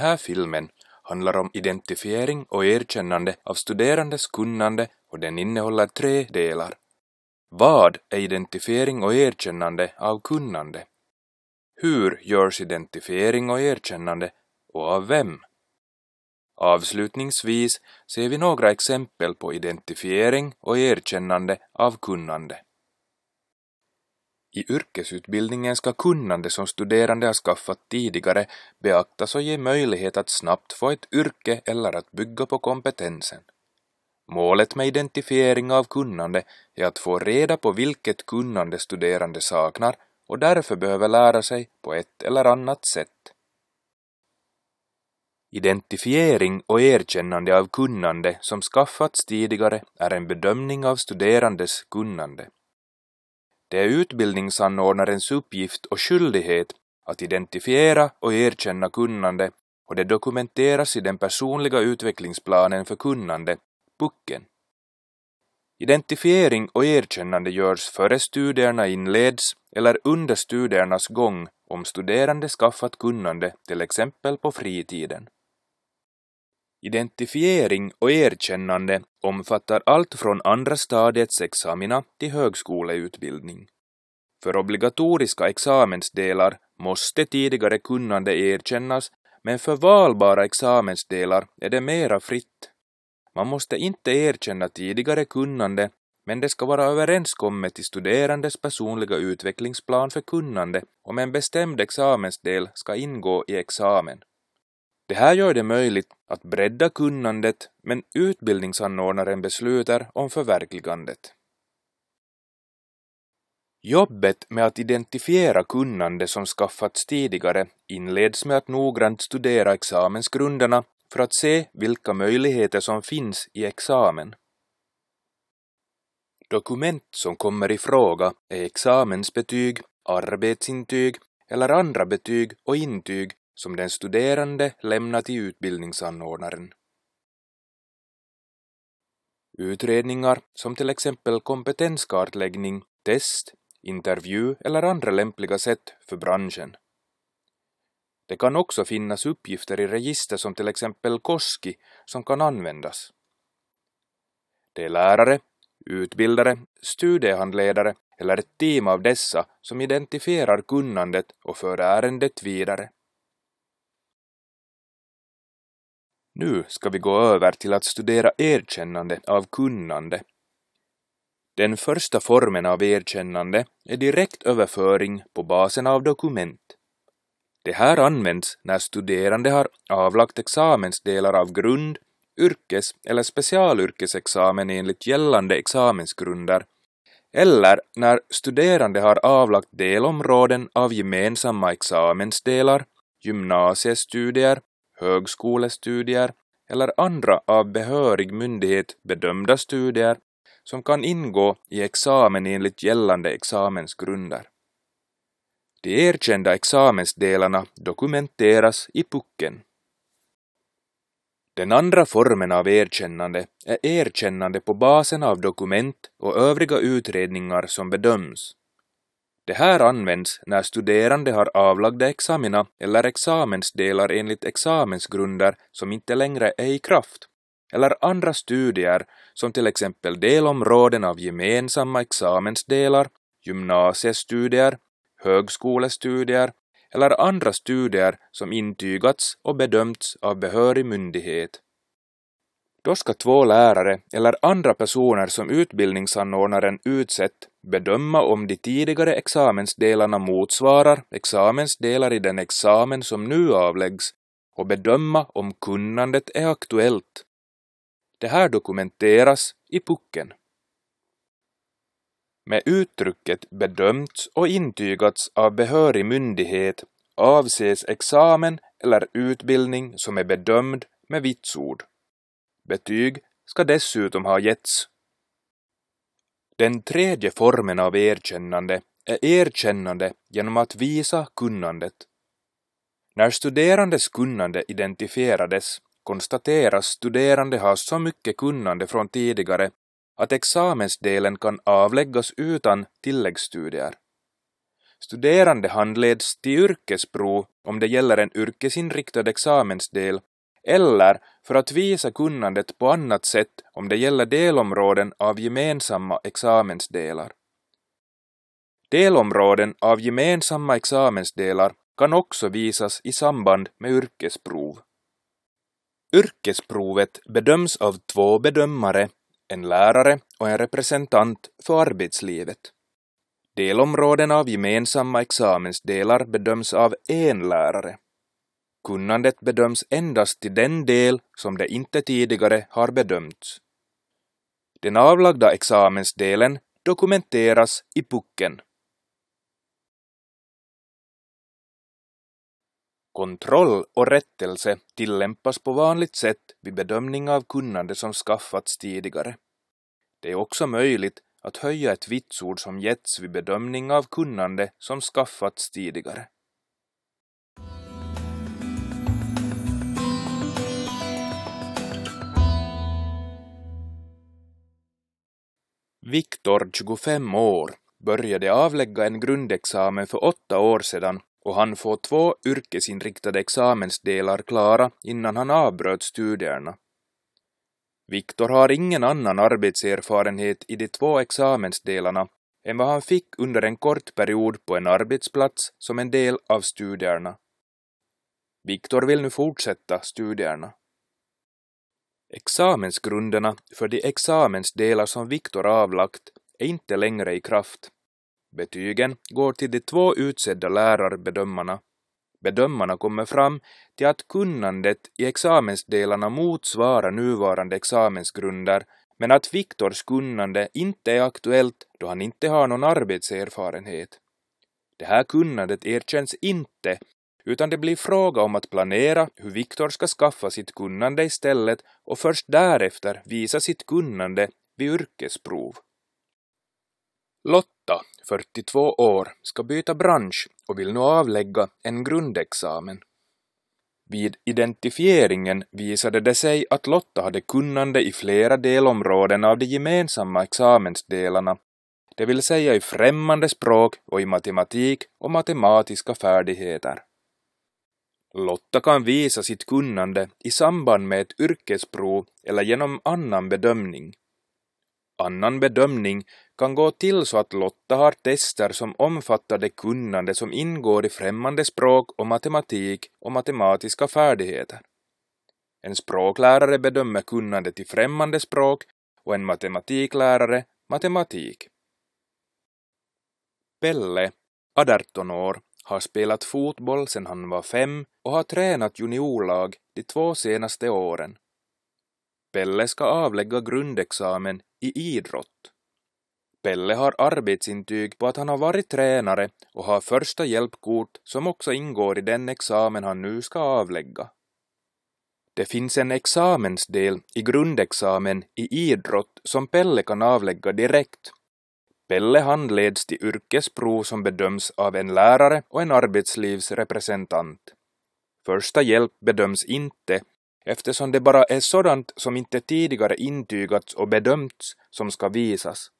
här filmen handlar om identifiering och erkännande av studerandes kunnande och den innehåller tre delar. Vad är identifiering och erkännande av kunnande? Hur görs identifiering och erkännande och av vem? Avslutningsvis ser vi några exempel på identifiering och erkännande av kunnande. I yrkesutbildningen ska kunnande som studerande har skaffat tidigare beaktas och ge möjlighet att snabbt få ett yrke eller att bygga på kompetensen. Målet med identifiering av kunnande är att få reda på vilket kunnande studerande saknar och därför behöver lära sig på ett eller annat sätt. Identifiering och erkännande av kunnande som skaffats tidigare är en bedömning av studerandes kunnande. Det är utbildningsanordnarens uppgift och skyldighet att identifiera och erkänna kunnande och det dokumenteras i den personliga utvecklingsplanen för kunnande, pucken. Identifiering och erkännande görs före studierna inleds eller under studiernas gång om studerande skaffat kunnande till exempel på fritiden. Identifiering och erkännande omfattar allt från andra stadiets examina till högskoleutbildning. För obligatoriska examensdelar måste tidigare kunnande erkännas, men för valbara examensdelar är det mera fritt. Man måste inte erkänna tidigare kunnande, men det ska vara överenskommet i studerandes personliga utvecklingsplan för kunnande om en bestämd examensdel ska ingå i examen. Det här gör det möjligt att bredda kunnandet men utbildningsanordnaren beslutar om förverkligandet. Jobbet med att identifiera kunnande som skaffats tidigare inleds med att noggrant studera examensgrunderna för att se vilka möjligheter som finns i examen. Dokument som kommer i fråga är examensbetyg, arbetsintyg eller andra betyg och intyg som den studerande lämnar till utbildningsanordnaren. Utredningar som till exempel kompetenskartläggning, test, intervju eller andra lämpliga sätt för branschen. Det kan också finnas uppgifter i register som till exempel KOSKI som kan användas. Det är lärare, utbildare, studiehandledare eller ett team av dessa som identifierar kunnandet och för ärendet vidare. Nu ska vi gå över till att studera erkännande av kunnande. Den första formen av erkännande är direkt överföring på basen av dokument. Det här används när studerande har avlagt examensdelar av grund-, yrkes eller specialyrkesexamen enligt gällande examensgrunder eller när studerande har avlagt delområden av gemensamma examensdelar, gymnasiestudier högskolestudier eller andra av behörig myndighet bedömda studier som kan ingå i examen enligt gällande examensgrunder. De erkända examensdelarna dokumenteras i pucken. Den andra formen av erkännande är erkännande på basen av dokument och övriga utredningar som bedöms. Det här används när studerande har avlagda examina eller examensdelar enligt examensgrunder som inte längre är i kraft, eller andra studier som till exempel delområden av gemensamma examensdelar, gymnasiestudier, högskolestudier eller andra studier som intygats och bedömts av behörig myndighet. Då ska två lärare eller andra personer som utbildningsanordnaren utsett bedöma om de tidigare examensdelarna motsvarar examensdelar i den examen som nu avläggs och bedöma om kunnandet är aktuellt. Det här dokumenteras i pucken. Med uttrycket bedömts och intygats av behörig myndighet avses examen eller utbildning som är bedömd med vitsord. Betyg ska dessutom ha getts. Den tredje formen av erkännande är erkännande genom att visa kunnandet. När studerandes kunnande identifierades konstateras studerande har så mycket kunnande från tidigare att examensdelen kan avläggas utan tilläggsstudier. Studerande handleds till yrkesprov om det gäller en yrkesinriktad examensdel eller för att visa kunnandet på annat sätt om det gäller delområden av gemensamma examensdelar. Delområden av gemensamma examensdelar kan också visas i samband med yrkesprov. Yrkesprovet bedöms av två bedömare, en lärare och en representant för arbetslivet. Delområden av gemensamma examensdelar bedöms av en lärare. Kunnandet bedöms endast till den del som det inte tidigare har bedömts. Den avlagda examensdelen dokumenteras i pucken. Kontroll och rättelse tillämpas på vanligt sätt vid bedömning av kunnande som skaffats tidigare. Det är också möjligt att höja ett vitsord som getts vid bedömning av kunnande som skaffats tidigare. Viktor, 25 år, började avlägga en grundexamen för åtta år sedan och han får två yrkesinriktade examensdelar klara innan han avbröt studierna. Viktor har ingen annan arbetserfarenhet i de två examensdelarna än vad han fick under en kort period på en arbetsplats som en del av studierna. Viktor vill nu fortsätta studierna. Examensgrunderna för de examensdelar som Viktor avlagt är inte längre i kraft. Betygen går till de två utsedda lärarbedömarna. Bedömarna kommer fram till att kunnandet i examensdelarna motsvarar nuvarande examensgrunder men att Viktors kunnande inte är aktuellt då han inte har någon arbetserfarenhet. Det här kunnandet erkänns inte utan det blir fråga om att planera hur Viktor ska skaffa sitt kunnande istället och först därefter visa sitt kunnande vid yrkesprov. Lotta, 42 år, ska byta bransch och vill nu avlägga en grundexamen. Vid identifieringen visade det sig att Lotta hade kunnande i flera delområden av de gemensamma examensdelarna, det vill säga i främmande språk och i matematik och matematiska färdigheter. Lotta kan visa sitt kunnande i samband med ett yrkesprov eller genom annan bedömning. Annan bedömning kan gå till så att Lotta har tester som omfattar det kunnande som ingår i främmande språk och matematik och matematiska färdigheter. En språklärare bedömer kunnandet i främmande språk och en matematiklärare matematik. Pelle, 18 år, har spelat fotboll sedan han var fem och har tränat juniorlag de två senaste åren. Pelle ska avlägga grundexamen i idrott. Pelle har arbetsintyg på att han har varit tränare och har första hjälpkort som också ingår i den examen han nu ska avlägga. Det finns en examensdel i grundexamen i idrott som Pelle kan avlägga direkt Pelle handleds till yrkesprov som bedöms av en lärare och en arbetslivsrepresentant. Första hjälp bedöms inte eftersom det bara är sådant som inte tidigare intygats och bedömts som ska visas.